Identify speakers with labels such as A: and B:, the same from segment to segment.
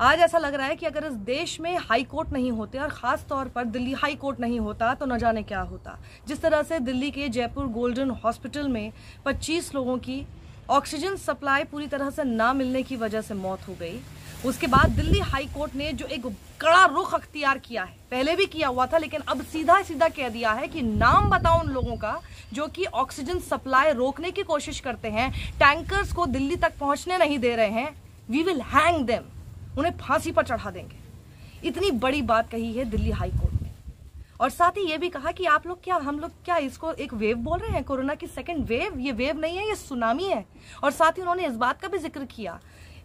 A: आज ऐसा लग रहा है कि अगर इस देश में हाई कोर्ट नहीं होते और ख़ास तौर पर दिल्ली हाई कोर्ट नहीं होता तो न जाने क्या होता जिस तरह से दिल्ली के जयपुर गोल्डन हॉस्पिटल में पच्चीस लोगों की ऑक्सीजन सप्लाई पूरी तरह से ना मिलने की वजह से मौत हो गई उसके बाद दिल्ली हाई कोर्ट ने जो एक कड़ा रुख अख्तियार किया है पहले भी किया हुआ था लेकिन अब सीधा सीधा कह दिया है कि नाम बताओ उन लोगों का जो कि ऑक्सीजन सप्लाई रोकने की कोशिश करते हैं टैंकर्स को दिल्ली तक पहुंचने नहीं दे रहे हैं वी विल हैंग देम उन्हें फांसी पर चढ़ा देंगे इतनी बड़ी बात कही है दिल्ली हाई कोर्ट ने और साथ ही ये भी कहा कि आप लोग क्या हम लोग क्या इसको एक वेव बोल रहे हैं कोरोना की सेकेंड वेव ये वेव नहीं है ये सुनामी है और साथ ही उन्होंने इस बात का भी जिक्र किया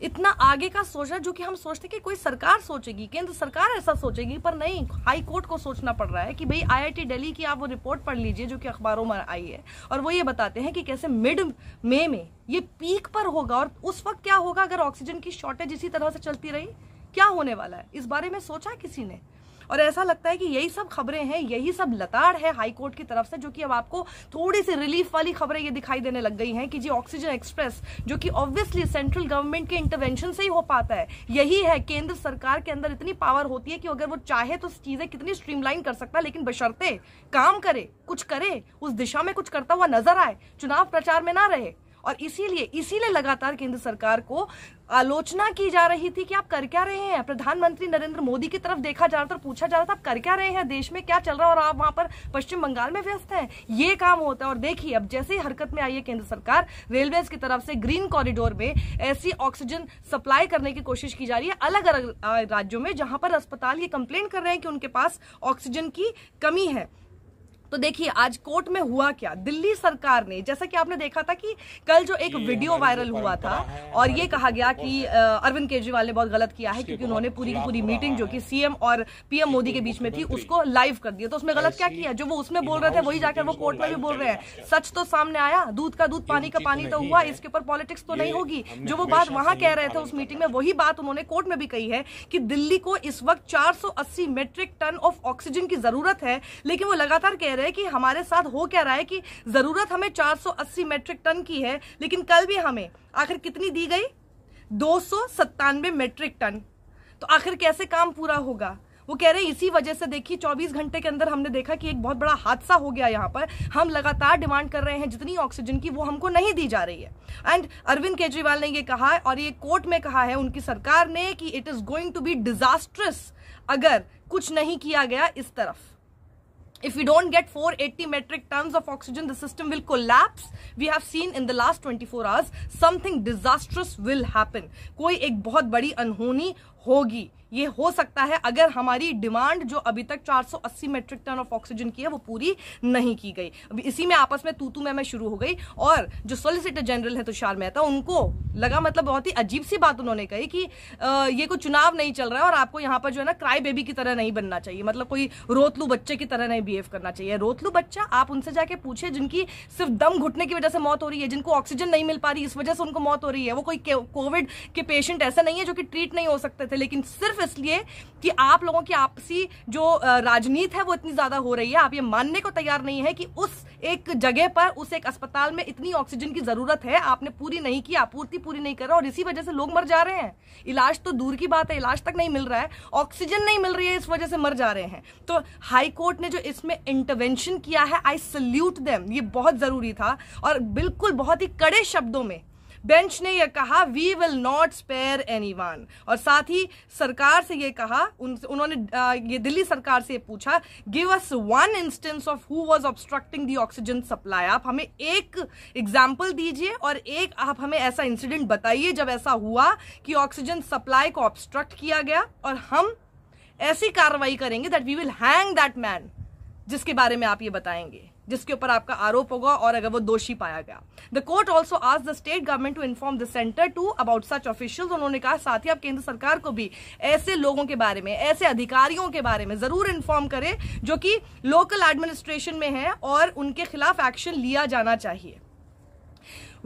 A: इतना आगे का सोचना जो कि हम सोचते कि कोई सरकार सोचेगी केंद्र सरकार ऐसा सोचेगी पर नहीं हाई कोर्ट को सोचना पड़ रहा है कि भाई आईआईटी दिल्ली की आप वो रिपोर्ट पढ़ लीजिए जो कि अखबारों में आई है और वो ये बताते हैं कि कैसे मिड मे में ये पीक पर होगा और उस वक्त क्या होगा अगर ऑक्सीजन की शॉर्टेज इसी तरह से चलती रही क्या होने वाला है इस बारे में सोचा किसी ने और ऐसा लगता है कि यही सब खबरें हैं यही सब लताड़ है हाईकोर्ट की तरफ से जो कि अब आपको थोड़ी सी रिलीफ वाली खबरें ये दिखाई देने लग गई हैं कि जी ऑक्सीजन एक्सप्रेस जो कि ऑब्वियसली सेंट्रल गवर्नमेंट के इंटरवेंशन से ही हो पाता है यही है केंद्र सरकार के अंदर इतनी पावर होती है कि अगर वो चाहे तो चीजें कितनी स्ट्रीमलाइन कर सकता है लेकिन बशर्ते काम करे कुछ करे उस दिशा में कुछ करता हुआ नजर आए चुनाव प्रचार में ना रहे और इसीलिए इसीलिए लगातार केंद्र सरकार को आलोचना की जा रही थी कि आप कर क्या रहे हैं प्रधानमंत्री नरेंद्र मोदी की तरफ देखा जा रहा था पूछा जा रहा था आप कर क्या रहे हैं देश में क्या चल रहा है और आप वहां पर पश्चिम बंगाल में व्यस्त हैं ये काम होता है और देखिए अब जैसे ही हरकत में आई है केंद्र सरकार रेलवे की तरफ से ग्रीन कॉरिडोर में ऐसी ऑक्सीजन सप्लाई करने की कोशिश की जा रही है अलग अलग राज्यों में जहां पर अस्पताल ये कंप्लेन कर रहे हैं कि उनके पास ऑक्सीजन की कमी है तो देखिए आज कोर्ट में हुआ क्या दिल्ली सरकार ने जैसा कि आपने देखा था कि कल जो एक वीडियो वायरल हुआ था और ये कहा गया कि अरविंद केजरीवाल ने बहुत गलत किया है क्योंकि उन्होंने पूरी की पूरी मीटिंग जो कि सीएम और पीएम मोदी के बीच में थी उसको लाइव कर दिया तो उसमें गलत क्या किया जो वो उसमें बोल रहे थे वही जाकर वो कोर्ट में भी बोल रहे हैं सच तो सामने आया दूध का दूध पानी का पानी तो हुआ इसके ऊपर पॉलिटिक्स तो नहीं होगी जो वो बात वहां कह रहे थे उस मीटिंग में वही बात उन्होंने कोर्ट में भी कही है कि दिल्ली को इस वक्त चार मेट्रिक टन ऑफ ऑक्सीजन की जरूरत है लेकिन वो लगातार कह रहे कि हमारे साथ हो क्या रहा है कि ज़रूरत हमें 480 मैट्रिक टन की है लेकिन कल भी हमें आखिर कितनी दी गई दो मैट्रिक टन तो आखिर कैसे काम पूरा होगा वो कह रहे हैं इसी वजह से देखिए 24 घंटे के अंदर हमने देखा कि एक बहुत बड़ा हादसा हो गया यहाँ पर हम लगातार डिमांड कर रहे हैं जितनी ऑक्सीजन की वो हमको नहीं दी जा रही है एंड अरविंद केजरीवाल ने ये कहा है और ये कोर्ट में कहा है उनकी सरकार ने कि it is going to be disastrous अगर कुछ नहीं किया गया इस तरफ if we don't get 480 metric tons of oxygen the system will collapse we have seen in the last 24 hours something disastrous will happen koi ek bahut badi anhoni होगी ये हो सकता है अगर हमारी डिमांड जो अभी तक 480 मेट्रिक टन ऑफ ऑक्सीजन की है वो पूरी नहीं की गई अब इसी में आपस में तू तू मैं मैं शुरू हो गई और जो सोलिसिटर जनरल है तुषार मेहता उनको लगा मतलब बहुत ही अजीब सी बात उन्होंने कही कि आ, ये कोई चुनाव नहीं चल रहा है और आपको यहाँ पर जो है ना क्राई बेबी की तरह नहीं बनना चाहिए मतलब कोई रोतलू बच्चे की तरह नहीं बिहेव करना चाहिए रोतलू बच्चा आप उनसे जाके पूछे जिनकी सिर्फ दम घुटने की वजह से मौत हो रही है जिनको ऑक्सीजन नहीं मिल पा रही इस वजह से उनको मौत हो रही है वो कोई कोविड के पेशेंट ऐसा नहीं है जो कि ट्रीट नहीं हो सकते थे लेकिन सिर्फ इसलिए कि आप लोगों की आपसी जो राजनीति है वो इतनी ज़्यादा हो रही है आप ये मानने को तैयार नहीं है कि उस एक जगह पर उस एक अस्पताल में इतनी ऑक्सीजन की ज़रूरत है आपने पूरी नहीं की आपूर्ति पूरी नहीं करा और इसी वजह से लोग मर जा रहे हैं इलाज तो दूर की बात है इलाज तक नहीं मिल रहा है ऑक्सीजन नहीं मिल रही है इस वजह से मर जा रहे हैं तो हाई कोर्ट ने जो इसमें इंटरवेंशन किया है आई सल्यूट देम ये बहुत ज़रूरी था और बिल्कुल बहुत ही कड़े शब्दों में बेंच ने यह कहा we will not spare one और साथ ही सरकार से यह कहा उन, उन्होंने ये दिल्ली सरकार से पूछा give us one instance of who was obstructing the oxygen supply आप हमें एक एग्जाम्पल दीजिए और एक आप हमें ऐसा इंसिडेंट बताइए जब ऐसा हुआ कि ऑक्सीजन सप्लाई को ऑब्स्ट्रक्ट किया गया और हम ऐसी कार्रवाई करेंगे that we will hang that man जिसके बारे में आप ये बताएंगे जिसके ऊपर आपका आरोप होगा और अगर वो दोषी पाया गया द कोर्ट ऑल्सो आज the state government to inform the centre to about such official उन्होंने कहा साथ ही आप केंद्र सरकार को भी ऐसे लोगों के बारे में ऐसे अधिकारियों के बारे में जरूर इन्फॉर्म करें जो कि लोकल एडमिनिस्ट्रेशन में है और उनके खिलाफ एक्शन लिया जाना चाहिए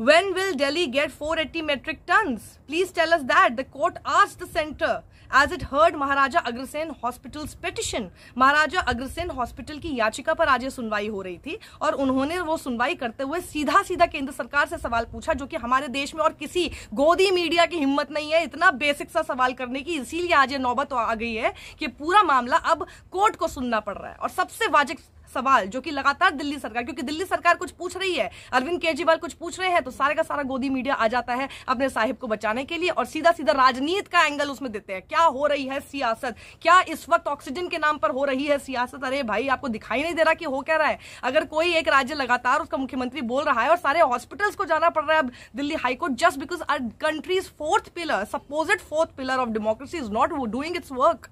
A: When will Delhi get 480 metric tons? Please tell us that. The court asked the centre as it heard Maharaja Agrasen Hospital's petition. Maharaja Agrasen Hospital की याचिका पर आज ये सुनवाई हो रही थी और उन्होंने वो सुनवाई करते हुए सीधा सीधा केंद्र सरकार से सवाल पूछा जो कि हमारे देश में और किसी गोदी मीडिया की हिम्मत नहीं है इतना बेसिक सा सवाल करने की इसीलिए आज ये नौबत आ गई है कि पूरा मामला अब कोर्ट को सुनना पड़ रहा है और सबसे वाजिब सवाल जो कि लगातार दिल्ली सरकार क्योंकि दिल्ली सरकार कुछ पूछ रही है अरविंद केजरीवाल कुछ पूछ रहे हैं तो सारे का सारा गोदी मीडिया आ जाता है अपने साहिब को बचाने के लिए और सीधा सीधा राजनीति का एंगल उसमें देते हैं क्या हो रही है सियासत क्या इस वक्त ऑक्सीजन के नाम पर हो रही है सियासत अरे भाई आपको दिखाई नहीं दे रहा कि हो क्या रहा है अगर कोई एक राज्य लगातार उसका मुख्यमंत्री बोल रहा है और सारे हॉस्पिटल्स को जाना पड़ रहा है अब Delhi high court just because our country's fourth pillar suppose it fourth pillar of democracy is not doing its work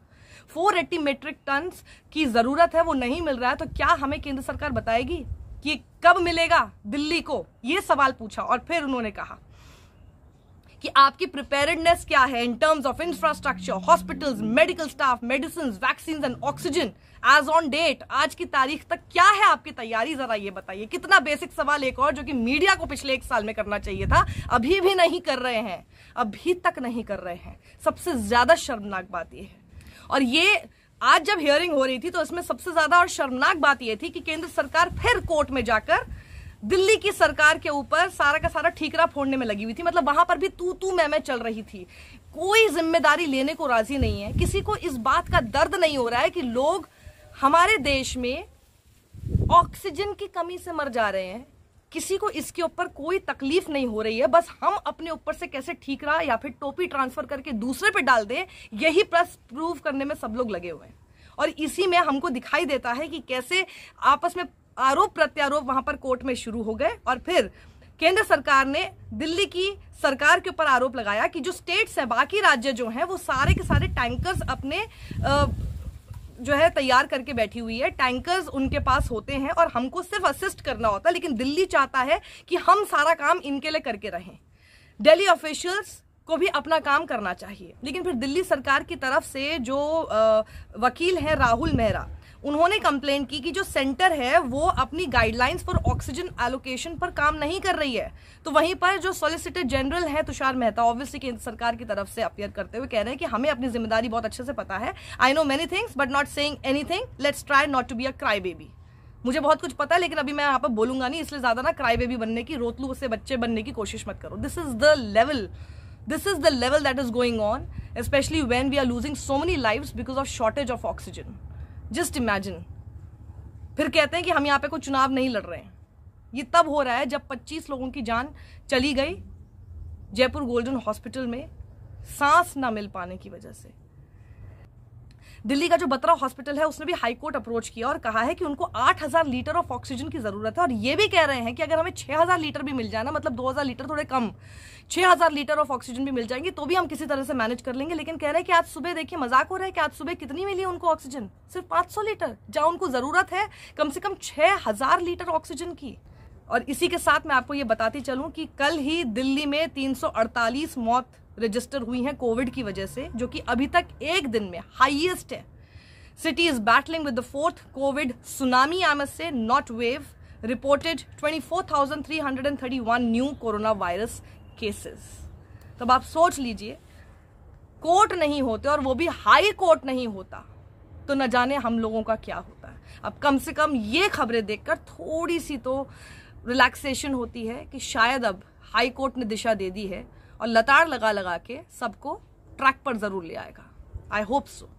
A: four eighty metric ton की ज़रूरत है वो नहीं मिल रहा है तो क्या हमें केंद्र सरकार बताएगी कि कब मिलेगा दिल्ली को ये सवाल पूछा और फिर उन्होंने कहा कि आपकी प्रिपेयर्डनेस क्या है in terms of infrastructure hospitals medical staff medicine vaccine and oxygen as on date आज की तारीख तक क्या है आपकी तैयारी जरा ये बताइए कितना बेसिक सवाल एक और जो कि मीडिया को पिछले एक साल में करना चाहिए था अभी भी नहीं कर रहे हैं अभी तक नहीं कर रहे हैं सबसे ज्यादा शर्मनाक बात यह है और ये आज जब हियरिंग हो रही थी तो इसमें सबसे ज्यादा और शर्मनाक बात यह थी कि केंद्र सरकार फिर कोर्ट में जाकर दिल्ली की सरकार के ऊपर सारा का सारा ठीकरा फोड़ने में लगी हुई थी मतलब वहां पर भी तू तू मैं मैं चल रही थी कोई जिम्मेदारी लेने को राजी नहीं है किसी को इस बात का दर्द नहीं हो रहा है कि लोग हमारे देश में ऑक्सीजन की कमी से मर जा रहे हैं किसी को इसके ऊपर कोई तकलीफ नहीं हो रही है बस हम अपने ऊपर से कैसे ठीक रहा या फिर टोपी ट्रांसफर करके दूसरे पे डाल दें यही प्रश्न प्रूव करने में सब लोग लगे हुए हैं और इसी में हमको दिखाई देता है कि कैसे आपस में आरोप प्रत्यारोप वहां पर कोर्ट में शुरू हो गए और फिर केंद्र सरकार ने दिल्ली की सरकार के ऊपर आरोप लगाया कि जो स्टेट्स हैं बाकी राज्य जो हैं वो सारे के सारे टैंकर्स अपने आ, जो है तैयार करके बैठी हुई है टैंकर्स उनके पास होते हैं और हमको सिर्फ असिस्ट करना होता है लेकिन दिल्ली चाहता है कि हम सारा काम इनके लिए करके रहें दिल्ली ऑफिशियल्स को भी अपना काम करना चाहिए लेकिन फिर दिल्ली सरकार की तरफ से जो आ, वकील हैं राहुल मेहरा उन्होंने कंप्लेन की कि जो सेंटर है वो अपनी गाइडलाइंस फॉर ऑक्सीजन एलोकेशन पर काम नहीं कर रही है तो वहीं पर जो सॉलिसिटर जनरल है तुषार मेहता ऑब्वियसली केंद्र सरकार की तरफ से अपियर करते हुए कह रहे हैं कि हमें अपनी जिम्मेदारी बहुत अच्छे से पता है I know many things but not saying anything let's try not to be a cry baby मुझे बहुत कुछ पता है लेकिन अभी मैं यहाँ पर बोलूंगा नहीं इसलिए ज्यादा ना क्राई बेबी बनने की रोतलू से बच्चे बनने की कोशिश मत करो this is the level this is the level that is going on specially when we are losing so many life because of shortage of oxygen just imagine फिर कहते हैं कि हम यहाँ पे कोई चुनाव नहीं लड़ रहे हैं ये तब हो रहा है जब 25 लोगों की जान चली गई जयपुर गोल्डन हॉस्पिटल में सांस ना मिल पाने की वजह से दिल्ली का जो बत्रा हॉस्पिटल है उसने भी हाईकोर्ट अप्रोच किया और कहा है कि उनको हजार लीटर ऑफ ऑक्सीजन की ज़रूरत है और ये भी कह रहे हैं कि अगर हमें हजार लीटर भी मिल जाए ना मतलब हजार लीटर थोड़े कम हजार लीटर ऑफ ऑक्सीजन भी मिल जाएंगे तो भी हम किसी तरह से मैनेज कर लेंगे लेकिन कह रहे हैं कि आज सुबह देखिए मजाक हो रहा है कि आज सुबह कितनी मिली उनको ऑक्सीजन सिर्फ पांच लीटर जहाँ उनको ज़रूरत है कम से कम छह लीटर ऑक्सीजन की और इसी के साथ मैं आपको ये बताती चलूं कि कल ही दिल्ली में 348 मौत रजिस्टर हुई हैं कोविड की वजह से जो कि अभी तक एक दिन में हाईएस्ट है city is battling with the fourth covid tsunami am say not wave reported 24,331 new corona virus cases तब आप सोच लीजिए कोर्ट नहीं होते और वो भी हाई कोर्ट नहीं होता तो न जाने हम लोगों का क्या होता है अब कम से कम ये खबरें देखकर थोड़ी सी तो रिलैक्सेशन होती है कि शायद अब हाई कोर्ट ने दिशा दे दी है और लताड़ लगा लगा के सबको ट्रैक पर जरूर ले आएगा आई होप सो